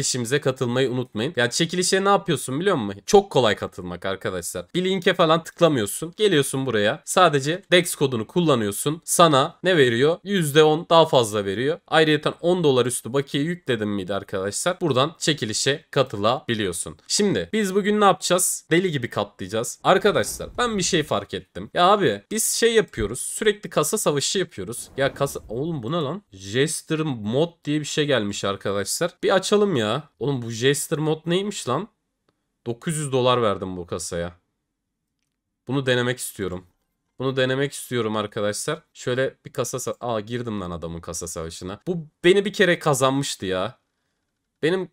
çekilişimize katılmayı unutmayın. Ya çekilişe ne yapıyorsun biliyor musun? Çok kolay katılmak arkadaşlar. Bir linke falan tıklamıyorsun. Geliyorsun buraya. Sadece DEX kodunu kullanıyorsun. Sana ne veriyor? %10 daha fazla veriyor. Ayrıca 10 dolar üstü bakiye yükledim miydi arkadaşlar? Buradan çekilişe katılabiliyorsun. Şimdi biz bugün ne yapacağız? Deli gibi katlayacağız. Arkadaşlar ben bir şey fark ettim. Ya abi biz şey yapıyoruz. Sürekli kasa savaşı yapıyoruz. Ya kasa... Oğlum bu ne lan? Jester mod diye bir şey gelmiş arkadaşlar. Bir açalım ya ya? Oğlum bu Jester mod neymiş lan? 900 dolar verdim bu kasaya. Bunu denemek istiyorum. Bunu denemek istiyorum arkadaşlar. Şöyle bir kasa... Aa girdim lan adamın kasa savaşına. Bu beni bir kere kazanmıştı ya. Benim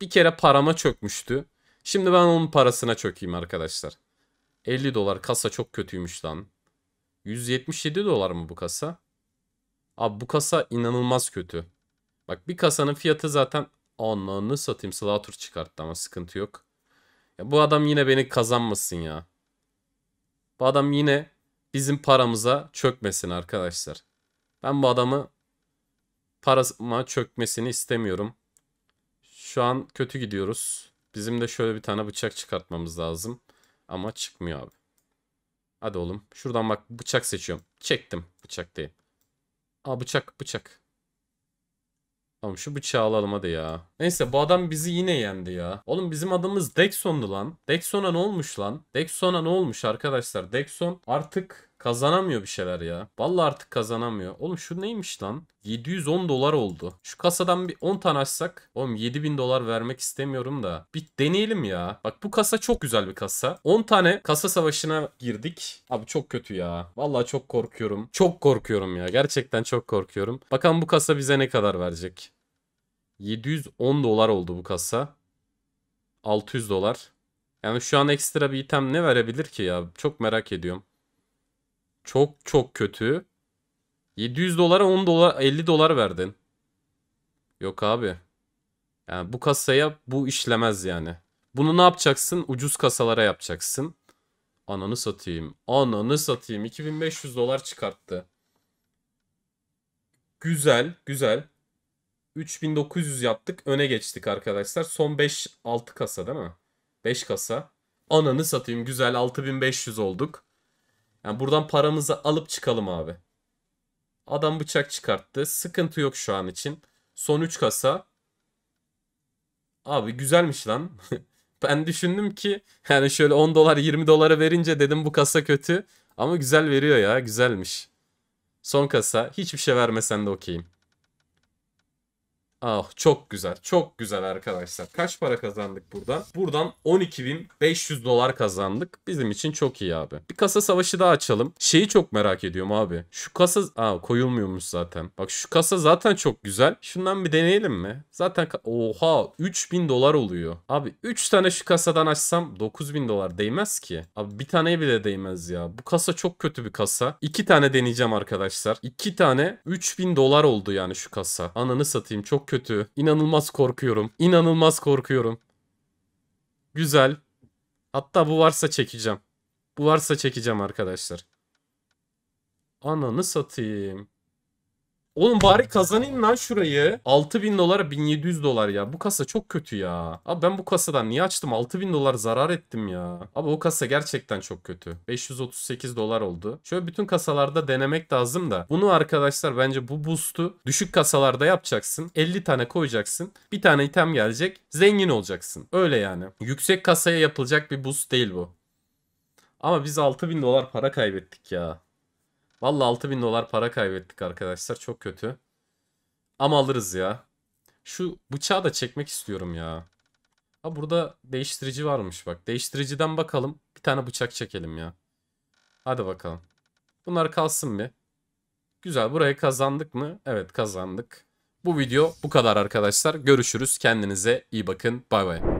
bir kere parama çökmüştü. Şimdi ben onun parasına çökeyim arkadaşlar. 50 dolar kasa çok kötüymüş lan. 177 dolar mı bu kasa? Abi bu kasa inanılmaz kötü. Bak bir kasanın fiyatı zaten Ananı satayım. Slaughter çıkarttı ama sıkıntı yok. Ya bu adam yine beni kazanmasın ya. Bu adam yine bizim paramıza çökmesin arkadaşlar. Ben bu adamı parasıma çökmesini istemiyorum. Şu an kötü gidiyoruz. Bizim de şöyle bir tane bıçak çıkartmamız lazım. Ama çıkmıyor abi. Hadi oğlum. Şuradan bak bıçak seçiyorum. Çektim. Bıçak değil. Aa bıçak bıçak. Tamam şu bıçağı alalım hadi ya. Neyse bu adam bizi yine yendi ya. Oğlum bizim adımız Dexon'du lan. Dexon'a ne olmuş lan? Dexon'a ne olmuş arkadaşlar? Dexon artık Kazanamıyor bir şeyler ya. Vallahi artık kazanamıyor. Oğlum şu neymiş lan? 710 dolar oldu. Şu kasadan bir 10 tane açsak. Oğlum 7000 dolar vermek istemiyorum da. Bir deneyelim ya. Bak bu kasa çok güzel bir kasa. 10 tane kasa savaşına girdik. Abi çok kötü ya. Vallahi çok korkuyorum. Çok korkuyorum ya. Gerçekten çok korkuyorum. Bakalım bu kasa bize ne kadar verecek. 710 dolar oldu bu kasa. 600 dolar. Yani şu an ekstra bir item ne verebilir ki ya? Çok merak ediyorum. Çok çok kötü. 700 dolara 10 dolar 50 dolar verdin. Yok abi. Yani bu kasaya bu işlemez yani. Bunu ne yapacaksın? Ucuz kasalara yapacaksın. Ananı satayım. Ananı satayım. 2500 dolar çıkarttı. Güzel, güzel. 3900 yaptık. Öne geçtik arkadaşlar. Son 5 6 kasa değil mi? 5 kasa. Ananı satayım. Güzel 6500 olduk. Yani buradan paramızı alıp çıkalım abi. Adam bıçak çıkarttı. Sıkıntı yok şu an için. Son 3 kasa. Abi güzelmiş lan. ben düşündüm ki yani şöyle 10 dolar 20 dolara verince dedim bu kasa kötü. Ama güzel veriyor ya güzelmiş. Son kasa hiçbir şey vermesen de okeyim. Ah çok güzel. Çok güzel arkadaşlar. Kaç para kazandık buradan? Buradan 12.500 dolar kazandık. Bizim için çok iyi abi. Bir kasa savaşı daha açalım. Şeyi çok merak ediyorum abi. Şu kasa... Aa koyulmuyormuş zaten. Bak şu kasa zaten çok güzel. Şundan bir deneyelim mi? Zaten... Oha 3000 dolar oluyor. Abi 3 tane şu kasadan açsam 9000 dolar değmez ki. Abi bir taneye bile değmez ya. Bu kasa çok kötü bir kasa. 2 tane deneyeceğim arkadaşlar. 2 tane 3000 dolar oldu yani şu kasa. Ananı satayım çok kötü. İnanılmaz korkuyorum. İnanılmaz korkuyorum. Güzel. Hatta bu varsa çekeceğim. Bu varsa çekeceğim arkadaşlar. Ananı satayım. Oğlum bari kazanayım lan şurayı. 6000 dolara 1700 dolar ya. Bu kasa çok kötü ya. Abi ben bu kasadan niye açtım? 6000 dolar zarar ettim ya. Abi o kasa gerçekten çok kötü. 538 dolar oldu. Şöyle bütün kasalarda denemek lazım da. Bunu arkadaşlar bence bu boost'u düşük kasalarda yapacaksın. 50 tane koyacaksın. Bir tane item gelecek. Zengin olacaksın. Öyle yani. Yüksek kasaya yapılacak bir boost değil bu. Ama biz 6000 dolar para kaybettik ya. Valla 6000 dolar para kaybettik arkadaşlar. Çok kötü. Ama alırız ya. Şu bıçağı da çekmek istiyorum ya. Ha burada değiştirici varmış bak. Değiştiriciden bakalım. Bir tane bıçak çekelim ya. Hadi bakalım. Bunlar kalsın bir. Güzel burayı kazandık mı? Evet kazandık. Bu video bu kadar arkadaşlar. Görüşürüz. Kendinize iyi bakın. Bay bay.